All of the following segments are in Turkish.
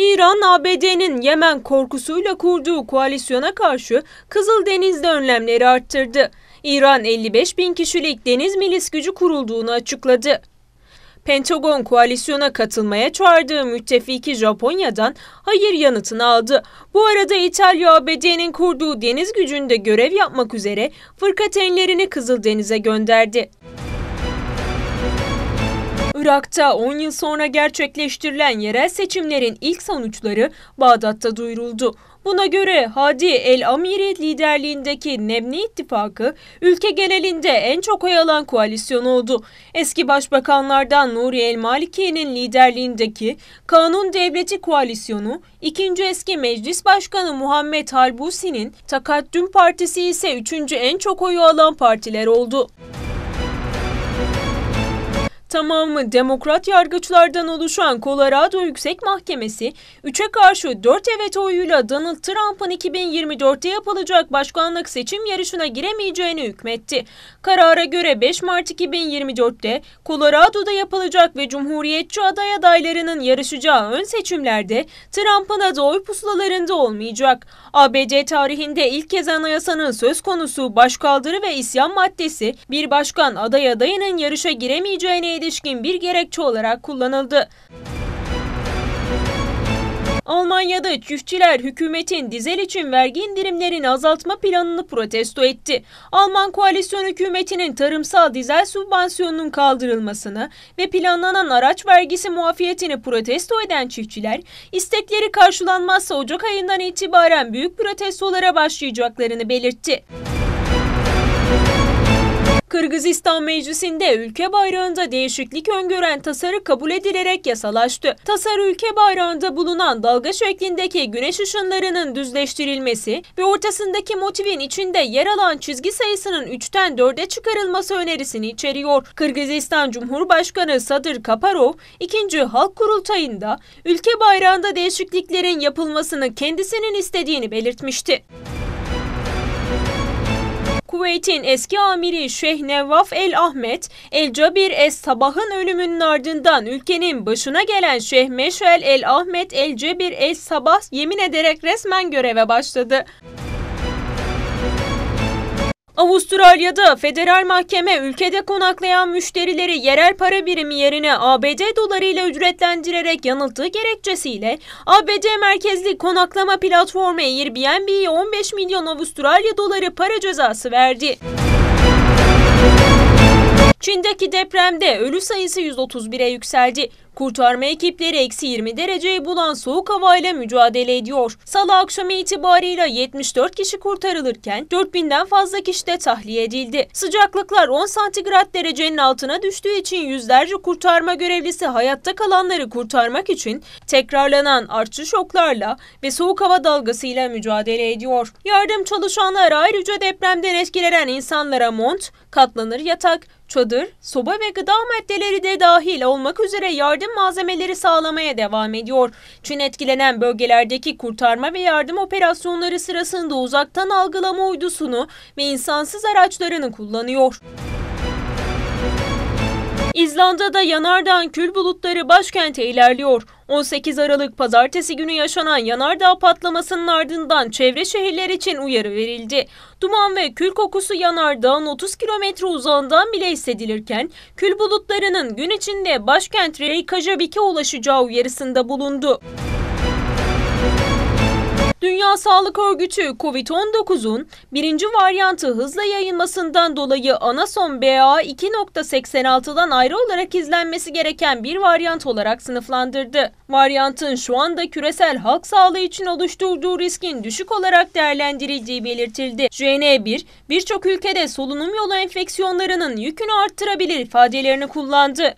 İran, ABD'nin Yemen korkusuyla kurduğu koalisyona karşı Kızıldeniz'de önlemleri arttırdı. İran 55 bin kişilik deniz milis gücü kurulduğunu açıkladı. Pentagon koalisyona katılmaya çağırdığı müttefiki Japonya'dan hayır yanıtını aldı. Bu arada İtalya ABD'nin kurduğu deniz gücünde görev yapmak üzere fırkateynlerini Kızıldeniz'e gönderdi. Irak'ta 10 yıl sonra gerçekleştirilen yerel seçimlerin ilk sonuçları Bağdat'ta duyuruldu. Buna göre Hadi El Amiri liderliğindeki Nebni İttifakı ülke genelinde en çok oy alan koalisyon oldu. Eski başbakanlardan Nuri El Maliki'nin liderliğindeki Kanun Devleti Koalisyonu, ikinci eski meclis başkanı Muhammed Halbusi'nin Takaddüm Partisi ise üçüncü en çok oyu alan partiler oldu. Tamamı demokrat yargıçlardan oluşan Colorado Yüksek Mahkemesi, 3'e karşı 4 evet oyuyla Donald Trump'ın 2024'te yapılacak başkanlık seçim yarışına giremeyeceğini hükmetti. Karara göre 5 Mart 2024'te Colorado'da yapılacak ve Cumhuriyetçi aday adaylarının yarışacağı ön seçimlerde Trump'ın adı oy pusulalarında olmayacak. ABD tarihinde ilk kez anayasanın söz konusu başkaldırı ve isyan maddesi bir başkan aday adayının yarışa giremeyeceğini ilişkin bir gerekçe olarak kullanıldı. Almanya'da çiftçiler hükümetin dizel için vergi indirimlerini azaltma planını protesto etti. Alman koalisyon hükümetinin tarımsal dizel sübvansiyonunun kaldırılmasını ve planlanan araç vergisi muafiyetini protesto eden çiftçiler, istekleri karşılanmazsa Ocak ayından itibaren büyük protestolara başlayacaklarını belirtti. Kırgızistan Meclisi'nde ülke bayrağında değişiklik öngören tasarı kabul edilerek yasalaştı. Tasarı ülke bayrağında bulunan dalga şeklindeki güneş ışınlarının düzleştirilmesi ve ortasındaki motifin içinde yer alan çizgi sayısının 3'ten 4'e çıkarılması önerisini içeriyor. Kırgızistan Cumhurbaşkanı Sadır Kaparov, 2. Halk Kurultayı'nda ülke bayrağında değişikliklerin yapılmasını kendisinin istediğini belirtmişti. Kuveyt'in eski amiri Şeyh Nevvaf El Ahmet, El Cabir Es Sabah'ın ölümünün ardından ülkenin başına gelen Şeyh Meşel El Ahmet El Cabir Es Sabah yemin ederek resmen göreve başladı. Avustralya'da federal mahkeme ülkede konaklayan müşterileri yerel para birimi yerine ABD dolarıyla ücretlendirerek yanılttığı gerekçesiyle ABD merkezli konaklama platformu Airbnb'ye 15 milyon Avustralya doları para cezası verdi. Çin'deki depremde ölü sayısı 131'e yükseldi. Kurtarma ekipleri eksi 20 dereceyi bulan soğuk havayla mücadele ediyor. Salı akşamı itibarıyla 74 kişi kurtarılırken 4000'den fazla kişi de tahliye edildi. Sıcaklıklar 10 santigrat derecenin altına düştüğü için yüzlerce kurtarma görevlisi hayatta kalanları kurtarmak için tekrarlanan artçı şoklarla ve soğuk hava dalgasıyla mücadele ediyor. Yardım çalışanları ayrıca depremden etkilenen insanlara mont, katlanır yatak, çadır, soba ve gıda maddeleri de dahil olmak üzere yardım üretim malzemeleri sağlamaya devam ediyor. Çin etkilenen bölgelerdeki kurtarma ve yardım operasyonları sırasında uzaktan algılama uydusunu ve insansız araçlarını kullanıyor. İzlanda'da yanardağın kül bulutları başkente ilerliyor. 18 Aralık pazartesi günü yaşanan yanardağ patlamasının ardından çevre şehirler için uyarı verildi. Duman ve kül kokusu yanardağın 30 kilometre uzağından bile hissedilirken kül bulutlarının gün içinde başkent Reykjavik'e ulaşacağı uyarısında bulundu. Dünya Sağlık Örgütü COVID-19'un birinci varyantı hızla yayılmasından dolayı anason BA 2.86'dan ayrı olarak izlenmesi gereken bir varyant olarak sınıflandırdı. Varyantın şu anda küresel halk sağlığı için oluşturduğu riskin düşük olarak değerlendirildiği belirtildi. JN1 birçok ülkede solunum yolu enfeksiyonlarının yükünü arttırabilir ifadelerini kullandı.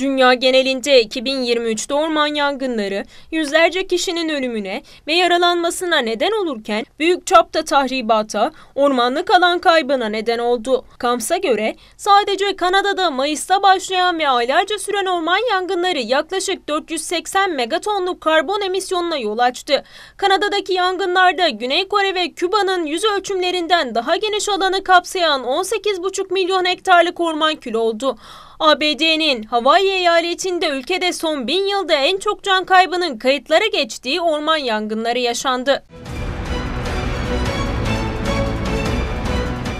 Dünya genelinde 2023'te orman yangınları yüzlerce kişinin ölümüne ve yaralanmasına neden olurken büyük çapta tahribata, ormanlık alan kaybına neden oldu. Kams'a göre sadece Kanada'da Mayıs'ta başlayan ve aylarca süren orman yangınları yaklaşık 480 megatonluk karbon emisyonuna yol açtı. Kanada'daki yangınlarda Güney Kore ve Küba'nın yüz ölçümlerinden daha geniş alanı kapsayan 18,5 milyon hektarlık orman kül oldu. ABD'nin Hawaii eyaletinde ülkede son bin yılda en çok can kaybının kayıtlara geçtiği orman yangınları yaşandı.